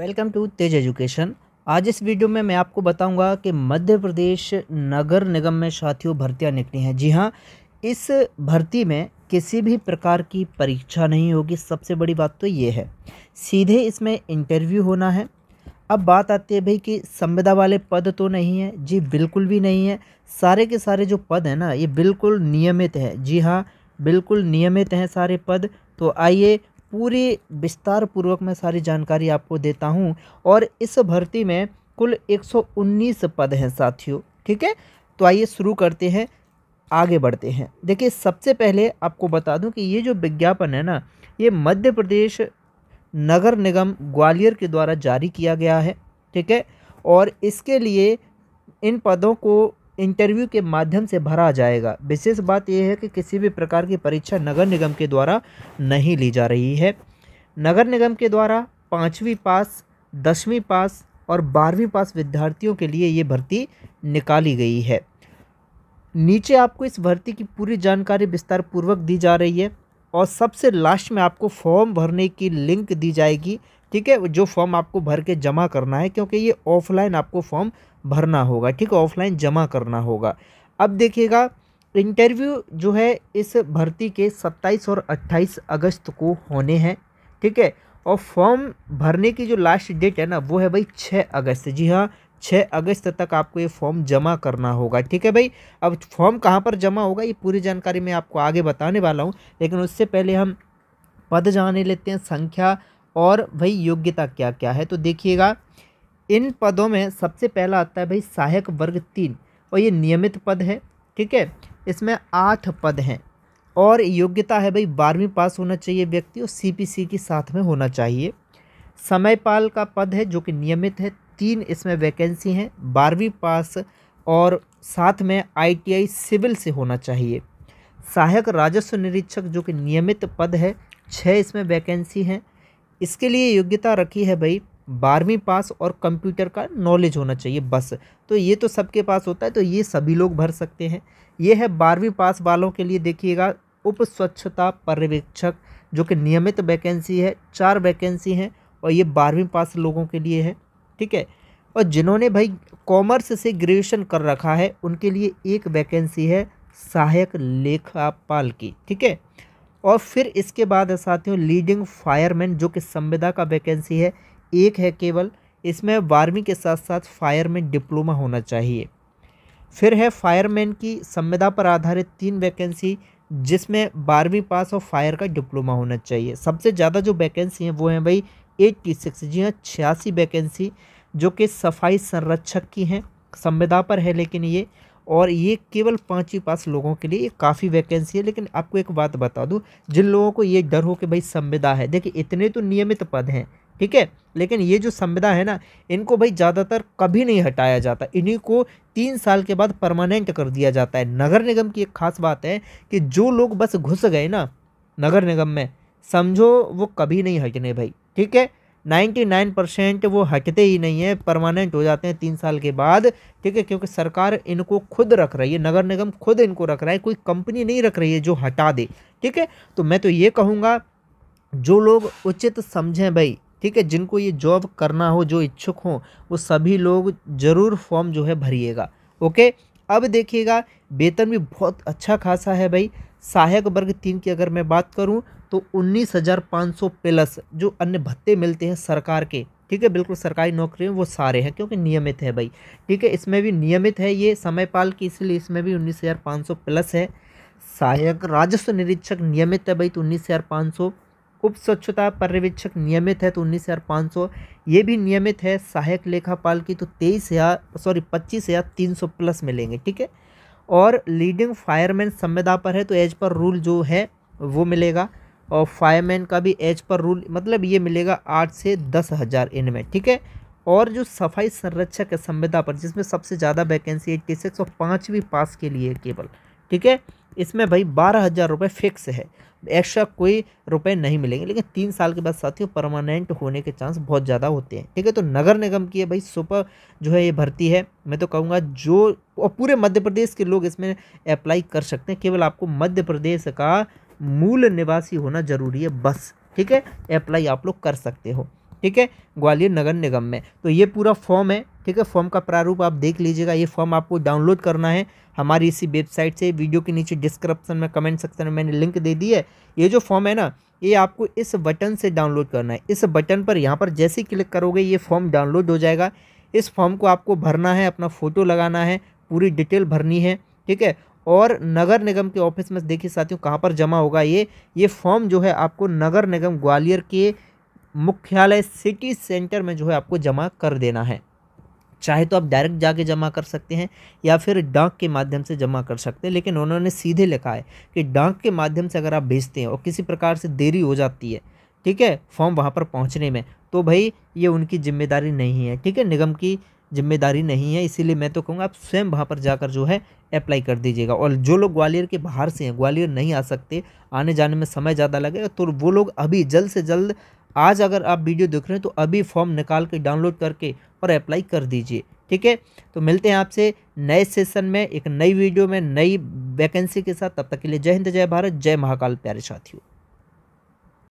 welcome to Tej education आज इस video में मैं आपको बताऊंगा कि मध्य प्रदेश नगर निगम में साथियों भर्तियां निकली हैं जी हाँ इस भर्ती में किसी भी प्रकार की परीक्षा नहीं होगी सबसे बड़ी बात तो ये है सीधे इसमें इंटरव्यू होना है अब बात आती है भाई कि संविदा वाले पद तो नहीं है जी बिल्कुल भी नहीं है सारे के सारे जो पद हैं ना ये बिल्कुल नियमित है जी हाँ बिल्कुल नियमित हैं सारे पद तो आइए पूरी विस्तार पूर्वक मैं सारी जानकारी आपको देता हूँ और इस भर्ती में कुल 119 पद हैं साथियों ठीक है तो आइए शुरू करते हैं आगे बढ़ते हैं देखिए सबसे पहले आपको बता दूं कि ये जो विज्ञापन है ना ये मध्य प्रदेश नगर निगम ग्वालियर के द्वारा जारी किया गया है ठीक है और इसके लिए इन पदों को इंटरव्यू के माध्यम से भरा जाएगा विशेष बात यह है कि किसी भी प्रकार की परीक्षा नगर निगम के द्वारा नहीं ली जा रही है नगर निगम के द्वारा पाँचवीं पास दसवीं पास और बारहवीं पास विद्यार्थियों के लिए ये भर्ती निकाली गई है नीचे आपको इस भर्ती की पूरी जानकारी विस्तार पूर्वक दी जा रही है और सबसे लास्ट में आपको फॉर्म भरने की लिंक दी जाएगी ठीक है जो फॉर्म आपको भर के जमा करना है क्योंकि ये ऑफलाइन आपको फॉर्म भरना होगा ठीक है ऑफलाइन जमा करना होगा अब देखिएगा इंटरव्यू जो है इस भर्ती के 27 और 28 अगस्त को होने हैं ठीक है और फॉर्म भरने की जो लास्ट डेट है ना वो है भाई 6 अगस्त जी हाँ 6 अगस्त तक आपको ये फॉर्म जमा करना होगा ठीक है भाई अब फॉर्म कहाँ पर जमा होगा ये पूरी जानकारी मैं आपको आगे बताने वाला हूँ लेकिन उससे पहले हम पद जाने लेते हैं संख्या और भाई योग्यता क्या क्या है तो देखिएगा इन पदों में सबसे पहला आता है भाई सहायक वर्ग तीन और ये नियमित पद है ठीक है इसमें आठ पद हैं और योग्यता है भाई बारहवीं पास होना चाहिए व्यक्ति और सीपीसी के साथ में होना चाहिए समयपाल का पद है जो कि नियमित है तीन इसमें वैकेंसी हैं बारहवीं पास और साथ में आईटीआई सिविल से होना चाहिए सहायक राजस्व निरीक्षक जो कि नियमित पद है छः इसमें वैकेंसी हैं इसके लिए योग्यता रखी है भाई बारहवीं पास और कंप्यूटर का नॉलेज होना चाहिए बस तो ये तो सबके पास होता है तो ये सभी लोग भर सकते हैं ये है बारहवीं पास वालों के लिए देखिएगा उप स्वच्छता पर्यवेक्षक जो कि नियमित वैकेंसी है चार वैकेंसी हैं और ये बारहवीं पास लोगों के लिए है ठीक है और जिन्होंने भाई कॉमर्स से ग्रेजुएशन कर रखा है उनके लिए एक वैकेंसी है सहायक लेखापाल की ठीक है और फिर इसके बाद साथियों लीडिंग फायरमैन जो कि संविदा का वैकेंसी है एक है केवल इसमें बारहवीं के साथ साथ फायर में डिप्लोमा होना चाहिए फिर है फायरमैन की संविदा पर आधारित तीन वैकेंसी जिसमें बारहवीं पास और फायर का डिप्लोमा होना चाहिए सबसे ज़्यादा जो वैकेंसी हैं वो हैं भाई एट्टी सिक्स जी हाँ छियासी वैकेंसी जो कि सफाई संरक्षक की हैं संविदा पर है लेकिन ये और ये केवल पाँचवीं पास लोगों के लिए काफ़ी वैकेंसी है लेकिन आपको एक बात बता दूँ जिन लोगों को ये डर हो कि भाई संविदा है देखिए इतने तो नियमित पद हैं ठीक है लेकिन ये जो संविदा है ना इनको भाई ज़्यादातर कभी नहीं हटाया जाता इन्हीं को तीन साल के बाद परमानेंट कर दिया जाता है नगर निगम की एक खास बात है कि जो लोग बस घुस गए ना नगर निगम में समझो वो कभी नहीं हटने भाई ठीक है नाइन्टी नाइन परसेंट वो हटते ही नहीं है परमानेंट हो जाते हैं तीन साल के बाद ठीक है क्योंकि सरकार इनको खुद रख रही है नगर निगम खुद इनको रख रहा है कोई कंपनी नहीं रख रही है जो हटा दे ठीक है तो मैं तो ये कहूँगा जो लोग उचित समझें भाई ठीक है जिनको ये जॉब करना हो जो इच्छुक हो वो सभी लोग ज़रूर फॉर्म जो है भरिएगा ओके अब देखिएगा वेतन भी बहुत अच्छा खासा है भाई सहायक वर्ग तीन की अगर मैं बात करूं तो उन्नीस हज़ार पाँच सौ प्लस जो अन्य भत्ते मिलते हैं सरकार के ठीक है बिल्कुल सरकारी नौकरी में वो सारे हैं क्योंकि नियमित है भाई ठीक है इसमें भी नियमित है ये समयपाल की इसलिए इसमें भी उन्नीस हज़ार पाँच सौ प्लस है सहायक राजस्व निरीक्षक नियमित है भाई तो उन्नीस हज़ार पाँच सौ उप स्वच्छता पर्यवेक्षक नियमित है तो उन्नीस हज़ार पाँच सौ ये भी नियमित है सहायक लेखापाल की तो तेईस हज़ार सॉरी पच्चीस हज़ार तीन सौ प्लस मिलेंगे ठीक है और लीडिंग फायरमैन संविदा पर है तो एज पर रूल जो है वो मिलेगा और फायरमैन का भी एज पर रूल मतलब ये मिलेगा आठ से दस हज़ार इनमें ठीक है और जो सफाई संरक्षक है संविदा पर जिसमें सबसे ज़्यादा वैकेंसी एट्टी सिक्स और पाँचवीं पास के लिए केवल ठीक है इसमें भाई बारह हज़ार रुपये फिक्स है एक्स्ट्रा कोई रुपए नहीं मिलेंगे लेकिन तीन साल के बाद साथियों परमानेंट होने के चांस बहुत ज़्यादा होते हैं ठीक है तो नगर निगम की है भाई सुपर जो है ये भर्ती है मैं तो कहूँगा जो और पूरे मध्य प्रदेश के लोग इसमें अप्लाई कर सकते हैं केवल आपको मध्य प्रदेश का मूल निवासी होना ज़रूरी है बस ठीक है अप्लाई आप लोग कर सकते हो ठीक है ग्वालियर नगर निगम में तो ये पूरा फॉर्म है ठीक है फॉर्म का प्रारूप आप देख लीजिएगा ये फॉर्म आपको डाउनलोड करना है हमारी इसी वेबसाइट से वीडियो के नीचे डिस्क्रिप्शन में कमेंट सेक्शन में मैंने लिंक दे दी है ये जो फॉर्म है ना ये आपको इस बटन से डाउनलोड करना है इस बटन पर यहाँ पर जैसे ही क्लिक करोगे ये फॉर्म डाउनलोड हो जाएगा इस फॉर्म को आपको भरना है अपना फ़ोटो लगाना है पूरी डिटेल भरनी है ठीक है और नगर निगम के ऑफिस में देखिए साथियों कहाँ पर जमा होगा ये ये फॉर्म जो है आपको नगर निगम ग्वालियर के मुख्यालय सिटी सेंटर में जो है आपको जमा कर देना है चाहे तो आप डायरेक्ट जाके जमा कर सकते हैं या फिर डाक के माध्यम से जमा कर सकते हैं लेकिन उन्होंने सीधे लिखा है कि डाक के माध्यम से अगर आप भेजते हैं और किसी प्रकार से देरी हो जाती है ठीक है फॉर्म वहाँ पर पहुँचने में तो भाई ये उनकी जिम्मेदारी नहीं है ठीक है निगम की जिम्मेदारी नहीं है इसीलिए मैं तो कहूँगा आप स्वयं वहाँ पर जाकर जो है अप्लाई कर दीजिएगा और जो लोग ग्वालियर के बाहर से हैं ग्वालियर नहीं आ सकते आने जाने में समय ज़्यादा लगेगा तो वो लोग अभी जल्द से जल्द आज अगर आप वीडियो देख रहे हैं तो अभी फॉर्म निकाल के डाउनलोड करके और अप्लाई कर दीजिए ठीक है तो मिलते हैं आपसे नए सेशन में एक नई वीडियो में नई वैकेंसी के साथ तब तक के लिए जय हिंद जय भारत जय महाकाल प्यारे साथियों